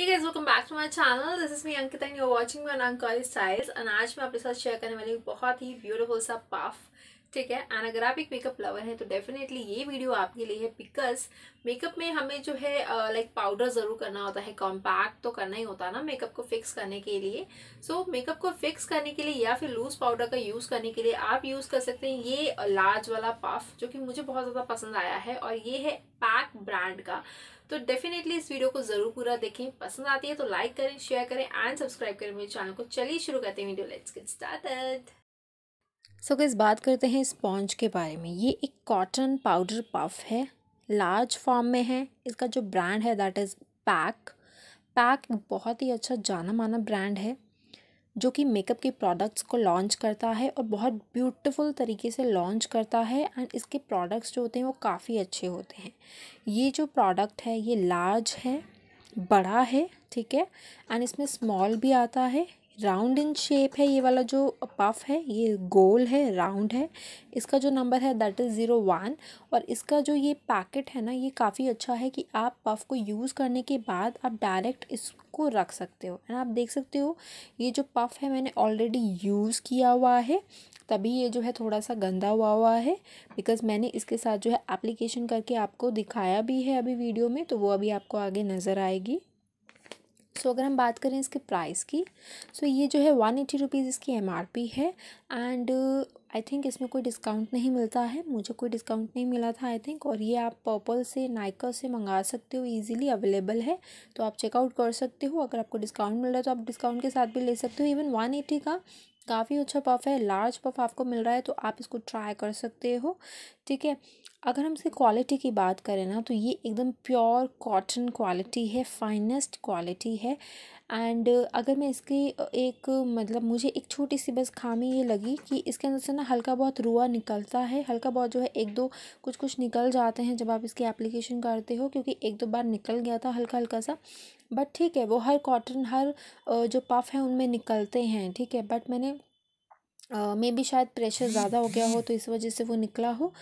Hey guys, welcome back to my channel. This is me Ankita and you're watching me on Ankali Styles. And आज मैं आपके साथ share करने वाली हूँ बहुत ही beautiful सा puff ठीक है एंड अगर आप एक मेकअप लवर हैं तो डेफिनेटली ये वीडियो आपके लिए है बिकॉज मेकअप में हमें जो है लाइक uh, पाउडर like ज़रूर करना होता है कॉम्पैक्ट तो करना ही होता है ना मेकअप को फिक्स करने के लिए सो so, मेकअप को फिक्स करने के लिए या फिर लूज पाउडर का यूज़ करने के लिए आप यूज़ कर सकते हैं ये लार्ज वाला पफ जो कि मुझे बहुत ज़्यादा पसंद आया है और ये है पैक ब्रांड का तो डेफिनेटली इस वीडियो को ज़रूर पूरा देखें पसंद आती है तो लाइक करें शेयर करें एंड सब्सक्राइब करें मेरे चैनल को चलिए शुरू करते हैं video let's get started so so, बात करते हैं स्पॉन्ज के बारे में ये एक कॉटन पाउडर पफ है लार्ज फॉर्म में है इसका जो ब्रांड है दैट इज़ पैक पैक बहुत ही अच्छा जाना माना ब्रांड है जो कि मेकअप के प्रोडक्ट्स को लॉन्च करता है और बहुत ब्यूटीफुल तरीके से लॉन्च करता है एंड इसके प्रोडक्ट्स जो होते हैं वो काफ़ी अच्छे होते हैं ये जो प्रोडक्ट है ये लार्ज है बड़ा है ठीक है एंड इसमें स्मॉल भी आता है राउंड इन शेप है ये वाला जो पफ है ये गोल है राउंड है इसका जो नंबर है दैट इज़ ज़ीरो वन और इसका जो ये पैकेट है ना ये काफ़ी अच्छा है कि आप पफ को यूज़ करने के बाद आप डायरेक्ट इसको रख सकते हो एंड आप देख सकते हो ये जो पफ है मैंने ऑलरेडी यूज़ किया हुआ है तभी ये जो है थोड़ा सा गंदा हुआ हुआ है बिकॉज़ मैंने इसके साथ जो है एप्लीकेशन करके आपको दिखाया भी है अभी वीडियो में तो वो अभी आपको आगे नज़र आएगी सो so, अगर हम बात करें इसके प्राइस की सो so, ये जो है वन एटी रुपीज़ इसकी एम आर पी है एंड आई थिंक इसमें कोई डिस्काउंट नहीं मिलता है मुझे कोई डिस्काउंट नहीं मिला था आई थिंक और ये आप पर्पल से नाइका से मंगा सकते हो इजीली अवेलेबल है तो आप चेकआउट कर सकते हो अगर आपको डिस्काउंट मिल रहा है तो आप डिस्काउंट के साथ भी ले सकते हो इवन वन एटी का काफ़ी अच्छा पफ है लार्ज पफ आपको मिल रहा है तो आप इसको ट्राई कर सकते हो ठीक है अगर हम इसकी क्वालिटी की बात करें ना तो ये एकदम प्योर कॉटन क्वालिटी है फाइनेस्ट क्वालिटी है एंड अगर मैं इसकी एक मतलब मुझे एक छोटी सी बस खामी ये लगी कि इसके अंदर से ना हल्का बहुत रुआ निकलता है हल्का बहुत जो है एक दो कुछ कुछ निकल जाते हैं जब आप इसकी एप्लीकेशन करते हो क्योंकि एक दो बार निकल गया था हल्का हल्का सा बट ठीक है वो हर कॉटन हर जो पफ है उनमें निकलते हैं ठीक है बट मैंने मे uh, बी शायद प्रेशर ज़्यादा हो गया हो तो इस वजह से वो निकला हो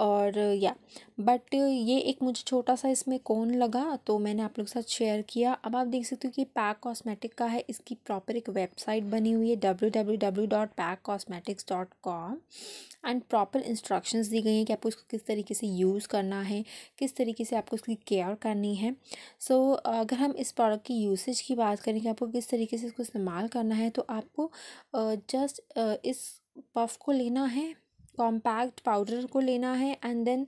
और या uh, बट uh, ये एक मुझे छोटा सा इसमें कोन लगा तो मैंने आप लोग के साथ शेयर किया अब आप देख सकते हो कि पैक कॉस्मेटिक का है इसकी प्रॉपर एक वेबसाइट बनी हुई है W W W dot PAC cosmetics dot com and proper instructions दी गई हैं कि आपको इसको किस तरीके से यूज़ करना है किस तरीके से आपको इसकी केयर करनी है सो so, अगर हम इस प्रोडक्ट की यूसेज की बात करें कि आपको किस तरीके से इसको इस्तेमाल करना है तो आपको जस्ट uh, इस पफ को लेना है कॉम्पैक्ट पाउडर को लेना है एंड देन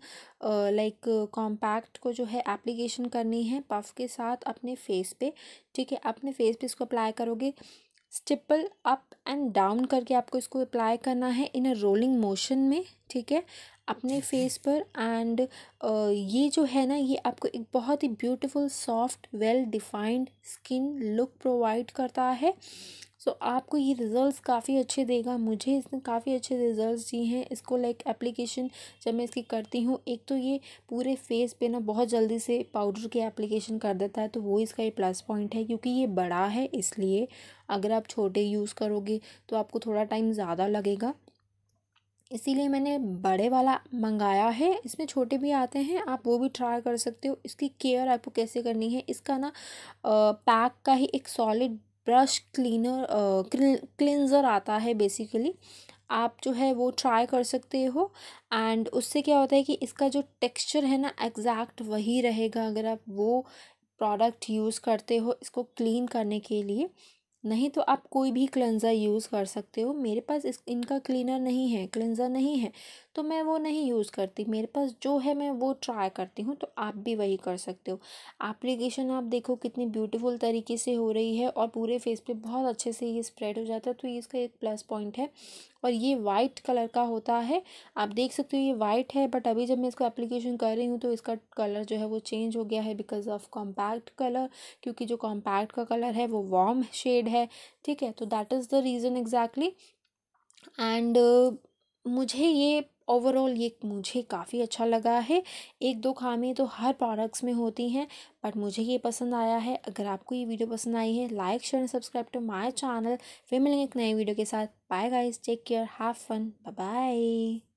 लाइक कॉम्पैक्ट को जो है एप्लीकेशन करनी है पफ के साथ अपने फेस पे ठीक है अपने फेस पे इसको अप्लाई करोगे स्टिपल अप एंड डाउन करके आपको इसको अप्लाई करना है इन अ रोलिंग मोशन में ठीक है अपने फेस पर एंड ये जो है ना ये आपको एक बहुत ही beautiful soft well defined skin look provide करता है सो so, आपको ये रिज़ल्ट्स काफ़ी अच्छे देगा मुझे इसने काफ़ी अच्छे रिज़ल्ट्स दिए हैं इसको लाइक एप्लीकेशन जब मैं इसकी करती हूँ एक तो ये पूरे फेस पे ना बहुत जल्दी से पाउडर की एप्लीकेशन कर देता है तो वो इसका ये प्लस पॉइंट है क्योंकि ये बड़ा है इसलिए अगर आप छोटे यूज़ करोगे तो आपको थोड़ा टाइम ज़्यादा लगेगा इसीलिए मैंने बड़े वाला मंगाया है इसमें छोटे भी आते हैं आप वो भी ट्राई कर सकते हो इसकी केयर आपको कैसे करनी है इसका ना पैक का ही एक सॉलिड ब्रश क्लीनर क्लिनज़र आता है बेसिकली आप जो है वो ट्राई कर सकते हो एंड उससे क्या होता है कि इसका जो टेक्सचर है ना एग्जैक्ट वही रहेगा अगर आप वो प्रोडक्ट यूज़ करते हो इसको क्लीन करने के लिए नहीं तो आप कोई भी क्लेंज़र यूज़ कर सकते हो मेरे पास इस इनका क्लीनर नहीं है क्लेंज़र नहीं है तो मैं वो नहीं यूज़ करती मेरे पास जो है मैं वो ट्राई करती हूँ तो आप भी वही कर सकते हो एप्लीकेशन आप देखो कितनी ब्यूटीफुल तरीके से हो रही है और पूरे फेस पे बहुत अच्छे से ये स्प्रेड हो जाता है तो ये इसका एक प्लस पॉइंट है और ये वाइट कलर का होता है आप देख सकते हो ये वाइट है बट अभी जब मैं इसको एप्लीकेशन कर रही हूँ तो इसका कलर जो है वो चेंज हो गया है बिकॉज ऑफ कॉम्पैक्ट कलर क्योंकि जो कॉम्पैक्ट का कलर है वो वार्म शेड है ठीक है तो that is the reason exactly and मुझे ये ओवरऑल ये मुझे काफ़ी अच्छा लगा है एक दो खामी तो हर प्रोडक्ट्स में होती हैं बट मुझे ये पसंद आया है अगर आपको ये वीडियो पसंद आई है like share and subscribe to my channel फिर मिलेंगे एक नए वीडियो के साथ bye guys take care have fun bye